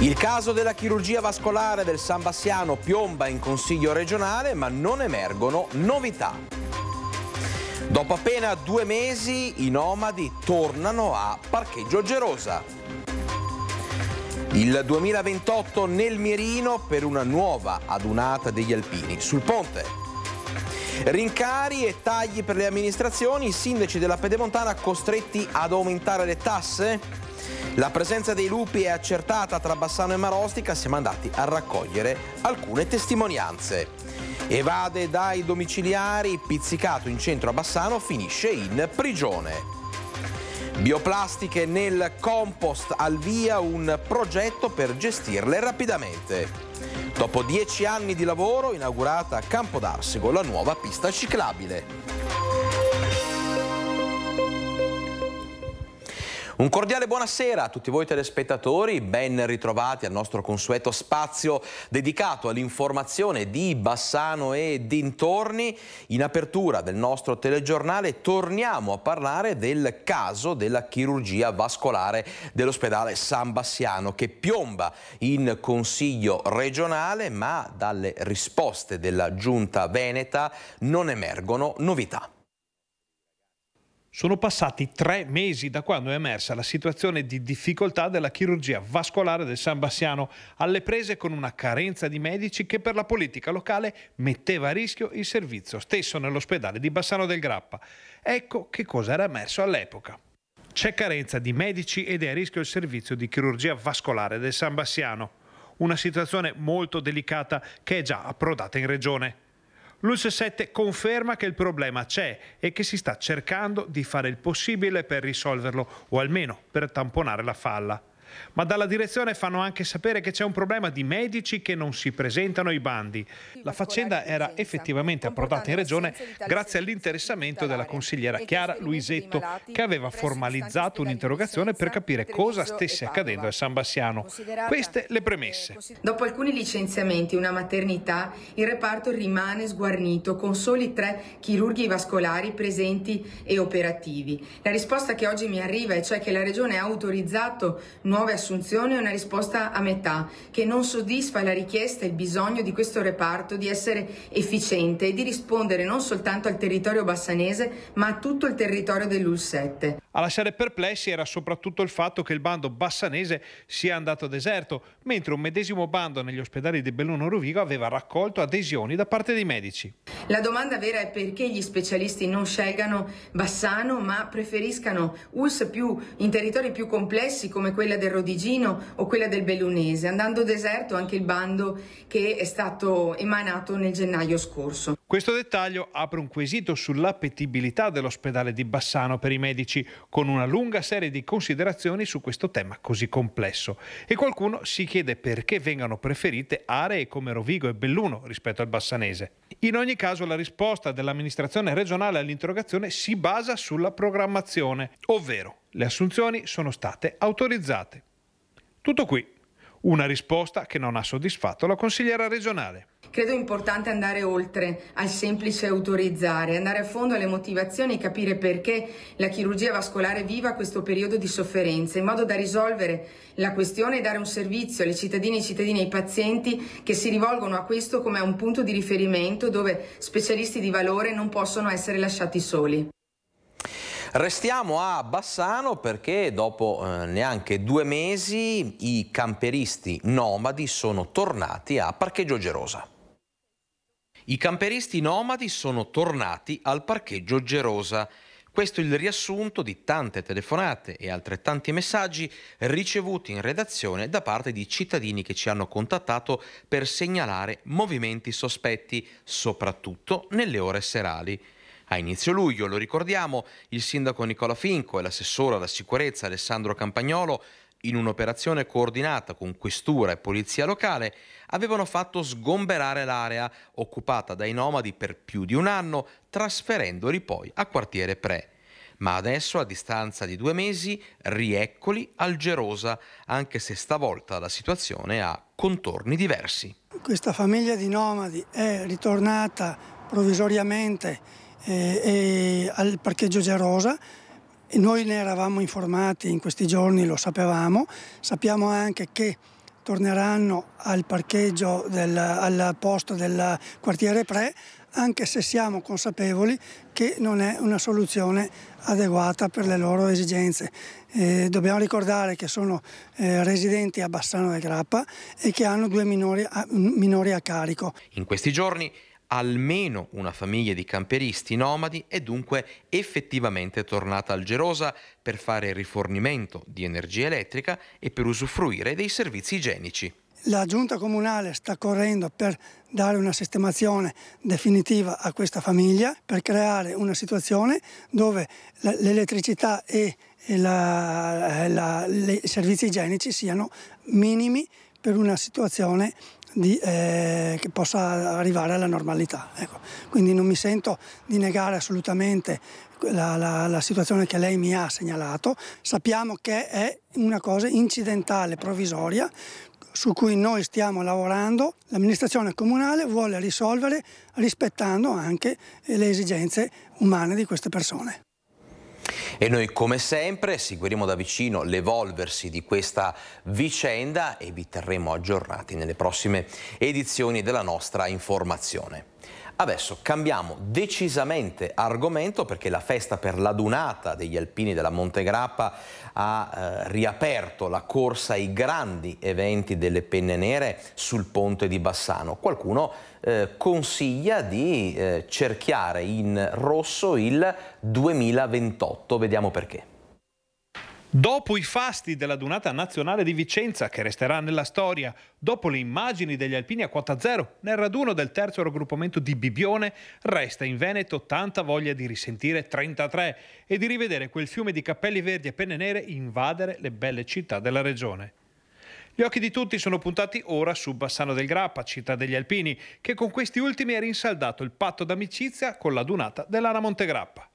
Il caso della chirurgia vascolare del San Bassiano piomba in consiglio regionale ma non emergono novità. Dopo appena due mesi i nomadi tornano a Parcheggio Gerosa. Il 2028 nel mirino per una nuova adunata degli alpini sul ponte. Rincari e tagli per le amministrazioni, i sindaci della Pedemontana costretti ad aumentare le tasse? La presenza dei lupi è accertata tra Bassano e Marostica, siamo andati a raccogliere alcune testimonianze. Evade dai domiciliari, pizzicato in centro a Bassano, finisce in prigione. Bioplastiche nel compost al via un progetto per gestirle rapidamente. Dopo dieci anni di lavoro inaugurata a Campo d'Arsico la nuova pista ciclabile. Un cordiale buonasera a tutti voi telespettatori, ben ritrovati al nostro consueto spazio dedicato all'informazione di Bassano e dintorni. In apertura del nostro telegiornale torniamo a parlare del caso della chirurgia vascolare dell'ospedale San Bassiano che piomba in consiglio regionale ma dalle risposte della giunta veneta non emergono novità. Sono passati tre mesi da quando è emersa la situazione di difficoltà della chirurgia vascolare del San Bassiano, alle prese con una carenza di medici che per la politica locale metteva a rischio il servizio stesso nell'ospedale di Bassano del Grappa. Ecco che cosa era emerso all'epoca. C'è carenza di medici ed è a rischio il servizio di chirurgia vascolare del San Bassiano, una situazione molto delicata che è già approdata in regione. L'ULS 7 conferma che il problema c'è e che si sta cercando di fare il possibile per risolverlo o almeno per tamponare la falla ma dalla direzione fanno anche sapere che c'è un problema di medici che non si presentano ai bandi. La faccenda era effettivamente approdata in regione grazie all'interessamento della consigliera Chiara Luisetto, che aveva formalizzato un'interrogazione per capire cosa stesse accadendo a San Bassiano. Queste le premesse. Dopo alcuni licenziamenti e una maternità, il reparto rimane sguarnito con soli tre chirurghi vascolari presenti e operativi. La risposta che oggi mi arriva è cioè che la regione ha autorizzato nuove nuove assunzioni è una risposta a metà, che non soddisfa la richiesta e il bisogno di questo reparto di essere efficiente e di rispondere non soltanto al territorio bassanese, ma a tutto il territorio dell'UL7. A lasciare perplessi era soprattutto il fatto che il bando bassanese sia andato a deserto, mentre un medesimo bando negli ospedali di Belluno Rovigo aveva raccolto adesioni da parte dei medici. La domanda vera è perché gli specialisti non scelgano Bassano, ma preferiscano ULS più, in territori più complessi come quella del Rodigino o quella del Bellunese, andando deserto anche il bando che è stato emanato nel gennaio scorso. Questo dettaglio apre un quesito sull'appetibilità dell'ospedale di Bassano per i medici, con una lunga serie di considerazioni su questo tema così complesso. E qualcuno si chiede perché vengano preferite aree come Rovigo e Belluno rispetto al bassanese. In ogni caso la risposta dell'amministrazione regionale all'interrogazione si basa sulla programmazione, ovvero le assunzioni sono state autorizzate. Tutto qui. Una risposta che non ha soddisfatto la consigliera regionale. Credo importante andare oltre al semplice autorizzare, andare a fondo alle motivazioni e capire perché la chirurgia vascolare viva questo periodo di sofferenza, in modo da risolvere la questione e dare un servizio alle cittadine, ai cittadini e ai pazienti che si rivolgono a questo come a un punto di riferimento dove specialisti di valore non possono essere lasciati soli. Restiamo a Bassano perché dopo eh, neanche due mesi i camperisti nomadi sono tornati a Parcheggio Gerosa. I camperisti nomadi sono tornati al Parcheggio Gerosa. Questo è il riassunto di tante telefonate e altrettanti messaggi ricevuti in redazione da parte di cittadini che ci hanno contattato per segnalare movimenti sospetti, soprattutto nelle ore serali. A inizio luglio, lo ricordiamo, il sindaco Nicola Finco e l'assessore alla sicurezza Alessandro Campagnolo in un'operazione coordinata con questura e polizia locale, avevano fatto sgomberare l'area occupata dai nomadi per più di un anno, trasferendoli poi a quartiere Pre. Ma adesso, a distanza di due mesi, rieccoli Algerosa, anche se stavolta la situazione ha contorni diversi. Questa famiglia di nomadi è ritornata provvisoriamente eh, al parcheggio Gerosa. E noi ne eravamo informati in questi giorni, lo sapevamo, sappiamo anche che torneranno al parcheggio del, al posto del quartiere Pre, anche se siamo consapevoli che non è una soluzione adeguata per le loro esigenze. Eh, dobbiamo ricordare che sono eh, residenti a Bassano del Grappa e che hanno due minori a, minori a carico. In questi giorni almeno una famiglia di camperisti nomadi è dunque effettivamente tornata al Gerosa per fare rifornimento di energia elettrica e per usufruire dei servizi igienici. La giunta comunale sta correndo per dare una sistemazione definitiva a questa famiglia, per creare una situazione dove l'elettricità e i servizi igienici siano minimi per una situazione di, eh, che possa arrivare alla normalità. Ecco. Quindi non mi sento di negare assolutamente la, la, la, situazione che lei mi ha segnalato. Sappiamo che è una cosa incidentale, provvisoria, su cui noi stiamo lavorando. L'amministrazione comunale vuole risolvere rispettando anche le esigenze umane di queste persone. E noi come sempre seguiremo da vicino l'evolversi di questa vicenda e vi terremo aggiornati nelle prossime edizioni della nostra informazione. Adesso cambiamo decisamente argomento perché la festa per l'adunata degli alpini della Monte Grappa ha eh, riaperto la corsa ai grandi eventi delle penne nere sul ponte di Bassano. Qualcuno eh, consiglia di eh, cerchiare in rosso il 2028, vediamo perché. Dopo i fasti della dunata nazionale di Vicenza, che resterà nella storia, dopo le immagini degli alpini a quota zero, nel raduno del terzo raggruppamento di Bibione, resta in Veneto tanta voglia di risentire 33 e di rivedere quel fiume di cappelli verdi e penne nere invadere le belle città della regione. Gli occhi di tutti sono puntati ora su Bassano del Grappa, città degli alpini, che con questi ultimi ha rinsaldato il patto d'amicizia con la dunata dell'Ana Montegrappa.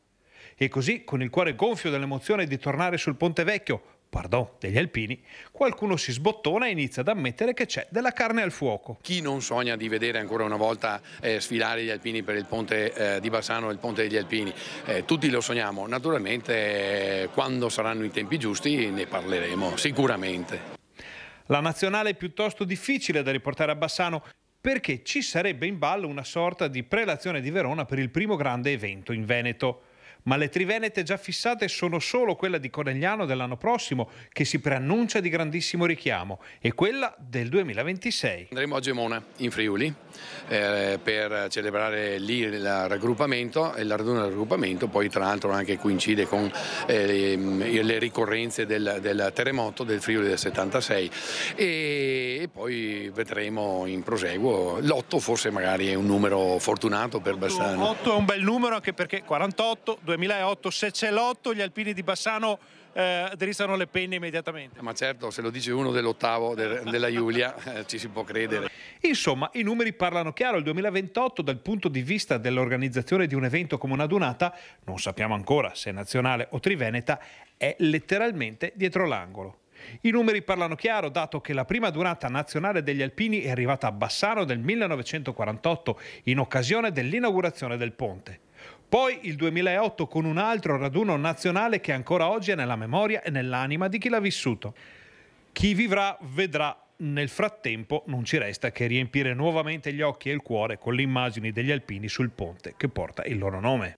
E così, con il cuore gonfio dell'emozione di tornare sul Ponte Vecchio, pardon, degli alpini, qualcuno si sbottona e inizia ad ammettere che c'è della carne al fuoco. Chi non sogna di vedere ancora una volta eh, sfilare gli alpini per il ponte eh, di Bassano e il ponte degli alpini? Eh, tutti lo sogniamo, naturalmente eh, quando saranno i tempi giusti ne parleremo sicuramente. La nazionale è piuttosto difficile da riportare a Bassano perché ci sarebbe in ballo una sorta di prelazione di Verona per il primo grande evento in Veneto ma le trivenete già fissate sono solo quella di Conegliano dell'anno prossimo, che si preannuncia di grandissimo richiamo, e quella del 2026. Andremo a Gemona, in Friuli, eh, per celebrare lì il raggruppamento e la raduna del raggruppamento, poi tra l'altro anche coincide con eh, le, le ricorrenze del, del, terremoto del Friuli del 76 e, e poi vedremo in proseguo L'otto forse magari è un numero fortunato per Bassano. 8 è un bel numero anche perché 48, 2008 se c'è l'otto gli alpini di Bassano eh, drizzano le penne immediatamente. Ma certo, se lo dice uno dell'ottavo de, della Giulia eh, ci si può credere. Insomma, i numeri parlano chiaro, il 2028 dal punto di vista dell'organizzazione di un evento come una donata, non sappiamo ancora se nazionale o triveneta, è letteralmente dietro l'angolo. I numeri parlano chiaro, dato che la prima durata nazionale degli alpini è arrivata a Bassano nel 1948 in occasione dell'inaugurazione del ponte. Poi il 2008 con un altro raduno nazionale che ancora oggi è nella memoria e nell'anima di chi l'ha vissuto. Chi vivrà vedrà. Nel frattempo non ci resta che riempire nuovamente gli occhi e il cuore con le immagini degli alpini sul ponte che porta il loro nome.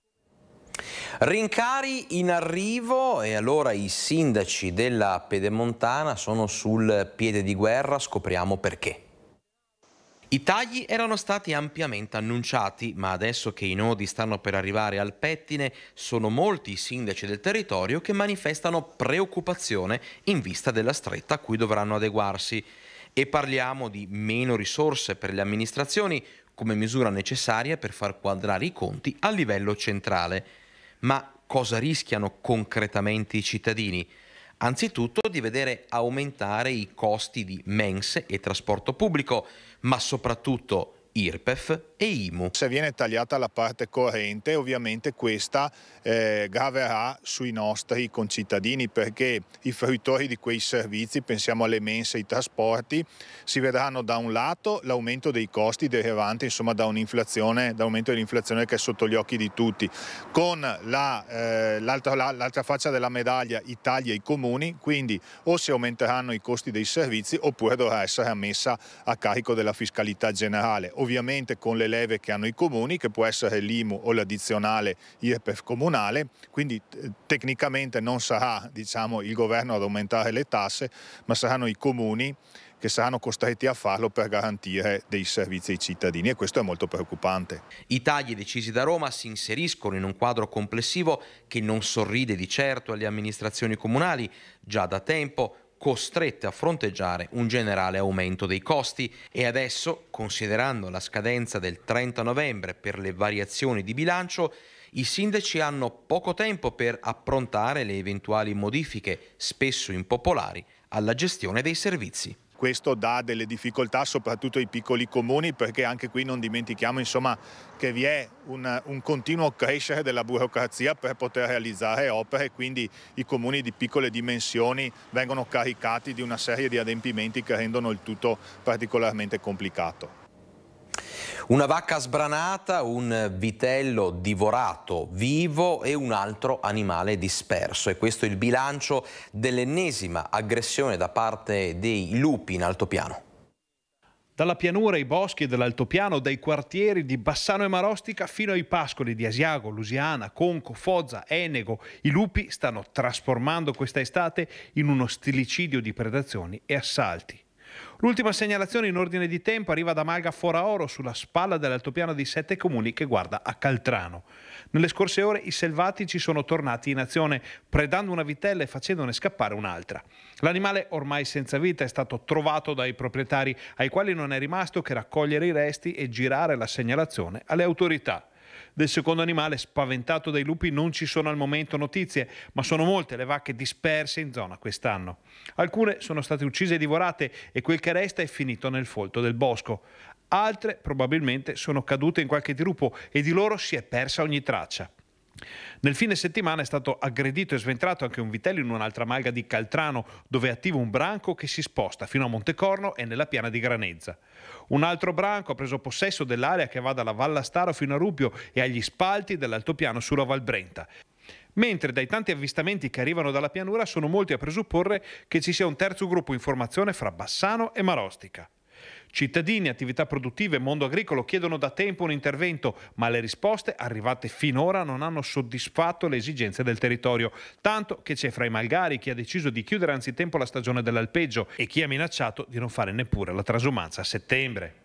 Rincari in arrivo e allora i sindaci della Pedemontana sono sul piede di guerra, scopriamo perché. I tagli erano stati ampiamente annunciati, ma adesso che i nodi stanno per arrivare al pettine, sono molti i sindaci del territorio che manifestano preoccupazione in vista della stretta a cui dovranno adeguarsi. E parliamo di meno risorse per le amministrazioni come misura necessaria per far quadrare i conti a livello centrale. Ma cosa rischiano concretamente i cittadini? anzitutto di vedere aumentare i costi di mense e trasporto pubblico, ma soprattutto IRPEF e IMU. Se viene tagliata la parte corrente ovviamente questa eh, graverà sui nostri concittadini perché i fruitori di quei servizi, pensiamo alle mense, e ai trasporti, si vedranno da un lato l'aumento dei costi derivanti insomma, da un'inflazione, da un aumento dell'inflazione che è sotto gli occhi di tutti, con eh, l'altra la, eh, la, faccia della medaglia i tagli ai comuni, quindi o si aumenteranno i costi dei servizi oppure dovrà essere ammessa a carico della fiscalità generale ovviamente con le leve che hanno i comuni, che può essere l'IMU o l'addizionale IRPEF comunale, quindi eh, tecnicamente non sarà diciamo, il governo ad aumentare le tasse, ma saranno i comuni che saranno costretti a farlo per garantire dei servizi ai cittadini e questo è molto preoccupante. I tagli decisi da Roma si inseriscono in un quadro complessivo che non sorride di certo alle amministrazioni comunali. Già da tempo costrette a fronteggiare un generale aumento dei costi e adesso, considerando la scadenza del 30 novembre per le variazioni di bilancio, i sindaci hanno poco tempo per approntare le eventuali modifiche, spesso impopolari, alla gestione dei servizi questo dà delle difficoltà soprattutto ai piccoli comuni perché anche qui non dimentichiamo insomma, che vi è un, un, continuo crescere della burocrazia per poter realizzare opere, e quindi i comuni di piccole dimensioni vengono caricati di una serie di adempimenti che rendono il tutto particolarmente complicato. Una vacca sbranata, un vitello divorato vivo e un altro animale disperso. E questo è il bilancio dell'ennesima aggressione da parte dei lupi in altopiano. Dalla pianura ai boschi dell'altopiano, dai quartieri di Bassano e Marostica fino ai pascoli di Asiago, Lusiana, Conco, Foggia, Enego, i lupi stanno trasformando questa estate in uno stilicidio di predazioni e assalti. L'ultima segnalazione in ordine di tempo arriva da Maga Foraoro sulla spalla dell'altopiano di Sette Comuni che guarda a Caltrano. Nelle scorse ore i selvatici sono tornati in azione predando una vitella e facendone scappare un'altra. L'animale ormai senza vita è stato trovato dai proprietari ai quali non è rimasto che raccogliere i resti e girare la segnalazione alle autorità del secondo animale spaventato dai lupi non ci sono al momento notizie, ma sono molte le vacche disperse in zona quest'anno. Alcune sono state uccise e divorate e quel che resta è finito nel folto del bosco. Altre probabilmente sono cadute in qualche dirupo e di loro si è persa ogni traccia. Nel fine settimana è stato aggredito e sventrato anche un vitello in un'altra malga di Caltrano, dove è attivo un branco che si sposta fino a Montecorno e nella piana di Granezza. Un altro branco ha preso possesso dell'area che va dalla Vallastaro fino a Rubio e agli spalti dell'altopiano sulla Valbrenta. Mentre dai tanti avvistamenti che arrivano dalla pianura sono molti a presupporre che ci sia un terzo gruppo in formazione fra Bassano e Marostica. Cittadini, attività produttive, mondo agricolo chiedono da tempo un intervento, ma le risposte arrivate finora non hanno soddisfatto le esigenze del territorio, tanto che c'è fra i malgari chi ha deciso di chiudere anzitempo la stagione dell'alpeggio e chi ha minacciato di non fare neppure la trasumanza a settembre.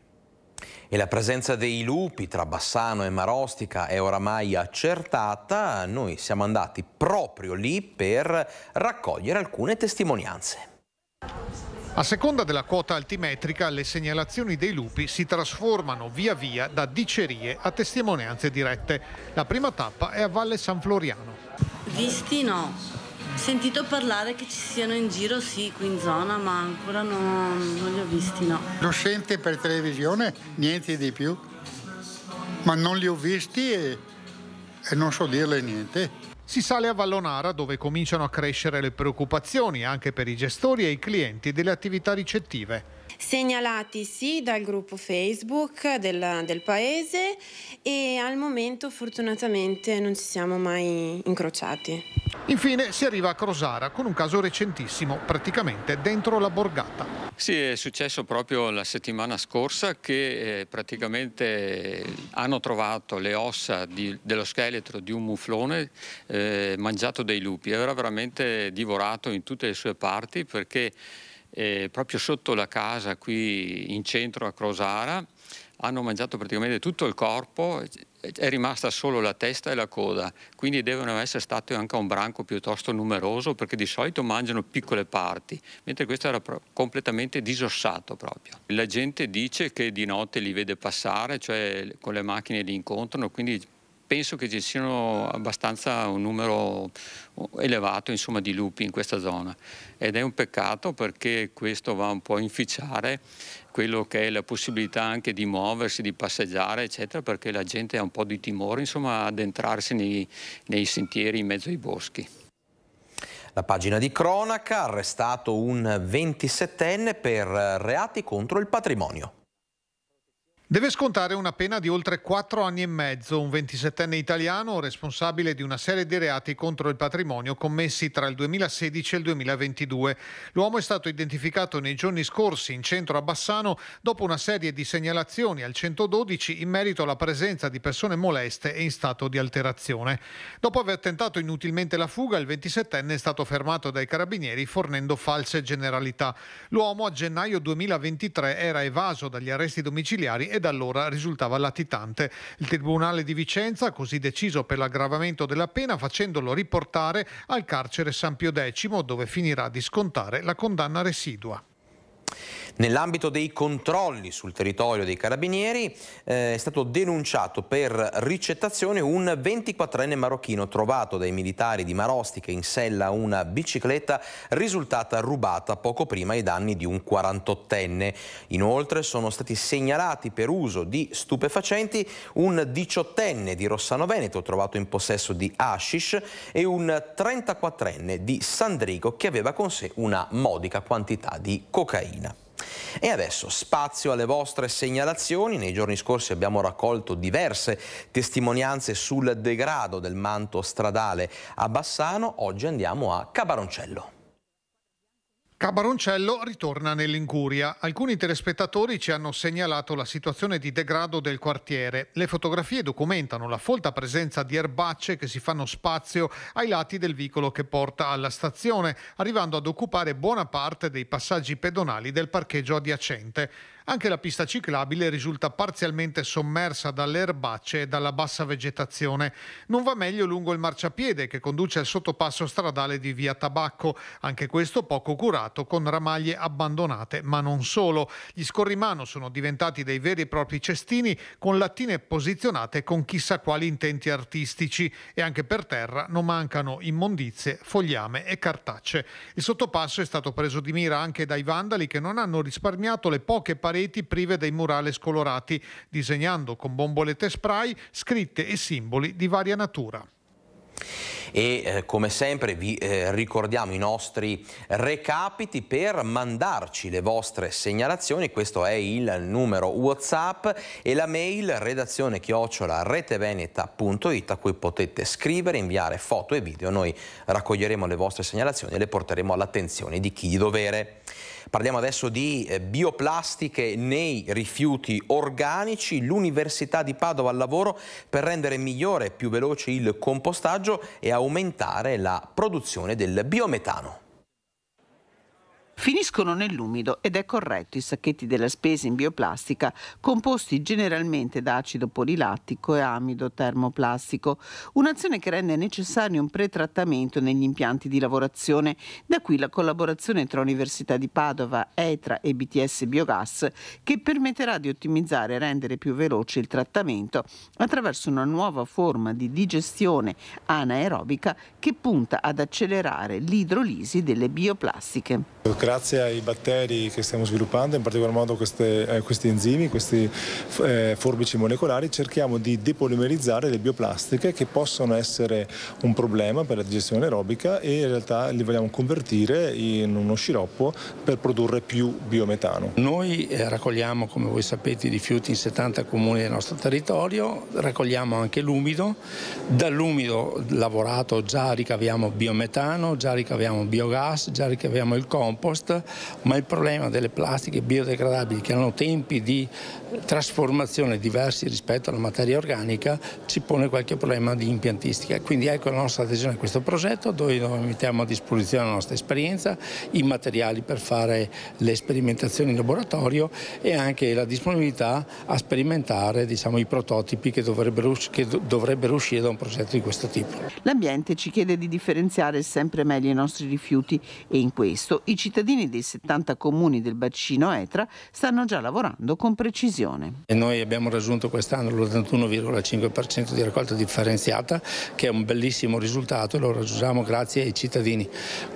E la presenza dei lupi tra Bassano e Marostica è oramai accertata. Noi siamo andati proprio lì per raccogliere alcune testimonianze. A seconda della quota altimetrica, le segnalazioni dei lupi si trasformano via via da dicerie a testimonianze dirette. La prima tappa è a Valle San Floriano. Visti no. Sentito parlare che ci siano in giro, sì, qui in zona, ma ancora non, non li ho visti, no. Lo sente per televisione, niente di più. Ma non li ho visti e, e non so dirle niente. Si sale a Vallonara dove cominciano a crescere le preoccupazioni anche per i gestori e i clienti delle attività ricettive segnalati sì dal gruppo Facebook del, del paese e al momento fortunatamente non ci siamo mai incrociati. Infine si arriva a Crosara con un caso recentissimo, praticamente dentro la borgata. Sì, è successo proprio la settimana scorsa che eh, praticamente eh, hanno trovato le ossa di, dello scheletro di un muflone eh, mangiato dai lupi. Era veramente divorato in tutte le sue parti perché eh, proprio sotto la casa qui in centro a Crosara, hanno mangiato praticamente tutto il corpo, è rimasta solo la testa e la coda, quindi devono essere stati anche un branco piuttosto numeroso perché di solito mangiano piccole parti, mentre questo era completamente disossato proprio. La gente dice che di notte li vede passare, cioè con le macchine li incontrano, quindi penso che ci siano abbastanza un numero uh, elevato insomma, di lupi in questa zona ed è un peccato perché questo va un po' a inficiare quello che è la possibilità anche di muoversi, di passeggiare eccetera perché la gente ha un po' di timore insomma, ad entrarsi nei, nei sentieri in mezzo ai boschi. La pagina di cronaca ha arrestato un 27enne per eh, reati contro il patrimonio. Deve scontare una pena di oltre 4 anni e mezzo un 27enne italiano responsabile di una serie di reati contro il patrimonio commessi tra il 2016 e il 2022. L'uomo è stato identificato nei giorni scorsi in centro a Bassano dopo una serie di segnalazioni al 112 in merito alla presenza di persone moleste e in stato di alterazione. Dopo aver tentato inutilmente la fuga, il 27enne è stato fermato dai carabinieri fornendo false generalità. L'uomo a gennaio 2023 era evaso dagli arresti domiciliari e da allora risultava latitante. Il Tribunale di Vicenza ha così deciso per l'aggravamento della pena facendolo riportare al carcere San Pio X dove finirà di scontare la condanna residua. Nell'ambito dei controlli sul territorio dei carabinieri eh, è stato denunciato per ricettazione un 24enne marocchino trovato dai militari di Marosti che in sella una bicicletta risultata rubata poco prima ai danni di un 48enne. Inoltre sono stati segnalati per uso di stupefacenti un 18enne di Rossano Veneto trovato in possesso di hashish e un 34enne di Sandrigo che aveva con sé una modica quantità di cocaina. E adesso spazio alle vostre segnalazioni. Nei giorni scorsi abbiamo raccolto diverse testimonianze sul degrado del manto stradale a Bassano. Oggi andiamo a Cabaroncello. Cabaroncello ritorna nell'Incuria. Alcuni telespettatori ci hanno segnalato la situazione di degrado del quartiere. Le fotografie documentano la folta presenza di erbacce che si fanno spazio ai lati del vicolo che porta alla stazione, arrivando ad occupare buona parte dei passaggi pedonali del parcheggio adiacente. Anche la pista ciclabile risulta parzialmente sommersa dalle erbacce e dalla bassa vegetazione. Non va meglio lungo il marciapiede che conduce al sottopasso stradale di via Tabacco, anche questo poco curato con ramaglie abbandonate, ma non solo. Gli scorrimano sono diventati dei veri e propri cestini con lattine posizionate con chissà quali intenti artistici e anche per terra non mancano immondizie, fogliame e cartacce. Il sottopasso è stato preso di mira anche dai vandali che non hanno risparmiato le poche pareti pareti prive dei murali scolorati, disegnando con bombolette spray scritte e simboli di varia natura. E eh, come sempre vi eh, ricordiamo i nostri recapiti per mandarci le vostre segnalazioni, questo è il numero Whatsapp e la mail redazione chiocciola reteveneta.it a cui potete scrivere, inviare foto e video, noi raccoglieremo le vostre segnalazioni e le porteremo all'attenzione di chi di dovere. Parliamo adesso di eh, bioplastiche nei rifiuti organici. L'Università di Padova al lavoro per rendere migliore e più veloce il compostaggio e aumentare la produzione del biometano finiscono nell'umido ed è corretto i sacchetti della spesa in bioplastica composti generalmente da acido polilattico e amido termoplastico, un'azione che rende necessario un pretrattamento negli impianti di lavorazione, da qui la collaborazione tra Università di Padova, ETRA e BTS Biogas che permetterà di ottimizzare e rendere più veloce il trattamento attraverso una nuova forma di digestione anaerobica che punta ad accelerare l'idrolisi delle bioplastiche grazie ai batteri che stiamo sviluppando, in particolar modo queste, eh, questi enzimi, questi eh, forbici molecolari, cerchiamo di depolimerizzare le bioplastiche che possono essere un problema per la digestione aerobica e in realtà li vogliamo convertire in uno sciroppo per produrre più biometano. Noi eh, raccogliamo, come voi sapete, i rifiuti in 70 comuni del nostro territorio, raccogliamo anche l'umido, dall'umido lavorato già ricaviamo biometano, già ricaviamo biogas, già ricaviamo il compost, costa, ma il problema delle plastiche biodegradabili che hanno tempi di trasformazione diversi rispetto alla materia organica ci pone qualche problema di impiantistica. Quindi ecco la nostra adesione a questo progetto dove noi mettiamo a disposizione la nostra esperienza, i materiali per fare le sperimentazioni in laboratorio e anche la disponibilità a sperimentare diciamo, i prototipi che dovrebbero, che dovrebbero uscire da un progetto di questo tipo. L'ambiente ci chiede di differenziare sempre meglio i nostri rifiuti e in questo i cittadini cittadini dei 70 comuni del bacino Etra stanno già lavorando con precisione. E noi abbiamo raggiunto quest'anno l'81,5% di raccolta differenziata, che è un bellissimo risultato e lo raggiungiamo grazie ai cittadini.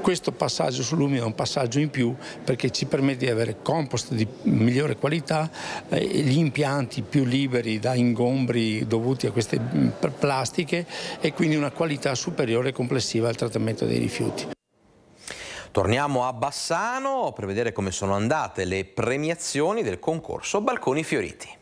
Questo passaggio sull'umido è un passaggio in più perché ci permette di avere compost di migliore qualità, eh, gli impianti più liberi da ingombri dovuti a queste mm, plastiche e quindi una qualità superiore complessiva al trattamento dei rifiuti. Torniamo a Bassano per vedere come sono andate le premiazioni del concorso Balconi Fioriti.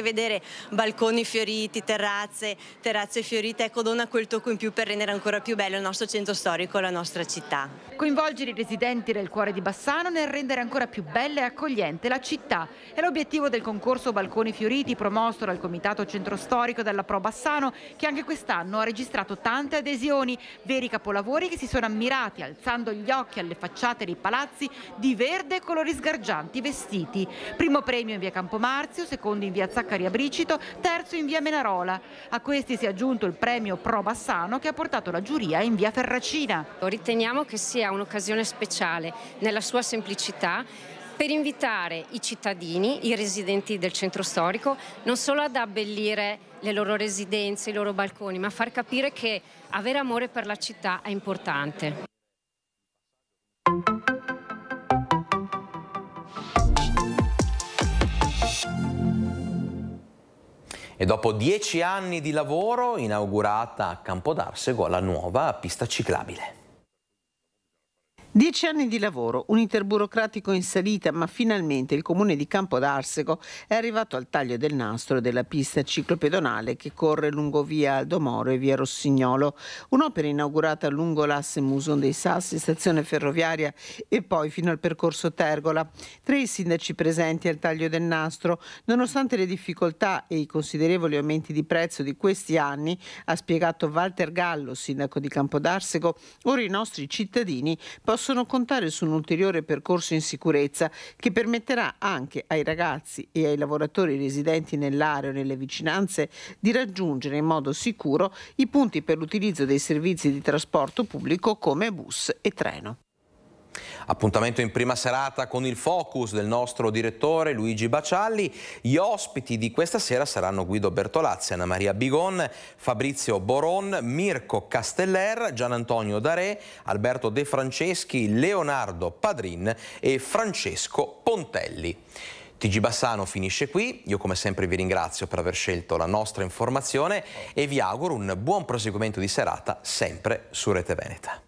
Vedere balconi fioriti, terrazze, terrazze fiorite, ecco dona quel tocco in più per rendere ancora più bello il nostro centro storico, la nostra città. Coinvolgere i residenti del cuore di Bassano nel rendere ancora più bella e accogliente la città è l'obiettivo del concorso Balconi Fioriti promosso dal Comitato Centro Storico della Pro Bassano che anche quest'anno ha registrato tante adesioni, veri capolavori che si sono ammirati alzando gli occhi alle facciate dei palazzi di verde e colori sgargianti vestiti. Primo premio in via Campomarzio, secondo in via Zaccaria Zaccaria Bricito, terzo in via Menarola. A questi si è aggiunto il premio Pro Bassano che ha portato la giuria in via Ferracina. Riteniamo che sia un'occasione speciale nella sua semplicità per invitare i cittadini, i residenti del centro storico, non solo ad abbellire le loro residenze, i loro balconi, ma far capire che avere amore per la città è importante. E dopo dieci anni di lavoro, inaugurata a Campodarsego la nuova pista ciclabile. Dieci anni di lavoro, un interburocratico in salita, ma finalmente il comune di Campo d'Arsego è arrivato al taglio del nastro della pista ciclopedonale che corre lungo via Aldomoro e via Rossignolo. Un'opera inaugurata lungo l'asse Muson dei Sassi, stazione ferroviaria e poi fino al percorso Tergola. Tre i sindaci presenti al taglio del nastro, nonostante le difficoltà e i considerevoli aumenti di prezzo di questi anni, ha spiegato Walter Gallo, sindaco di Campo d'Arsego, ora i nostri cittadini possono possono contare su un ulteriore percorso in sicurezza che permetterà anche ai ragazzi e ai lavoratori residenti nell'area o nelle vicinanze di raggiungere in modo sicuro i punti per l'utilizzo dei servizi di trasporto pubblico come bus e treno. Appuntamento in prima serata con il focus del nostro direttore Luigi Bacialli. Gli ospiti di questa sera saranno Guido Bertolazzi, Anna Maria Bigon, Fabrizio Boron, Mirko Casteller, Gian Antonio Daré, Alberto De Franceschi, Leonardo Padrin e Francesco Pontelli. TG Bassano finisce qui, io come sempre vi ringrazio per aver scelto la nostra informazione e vi auguro un buon proseguimento di serata sempre su Rete Veneta.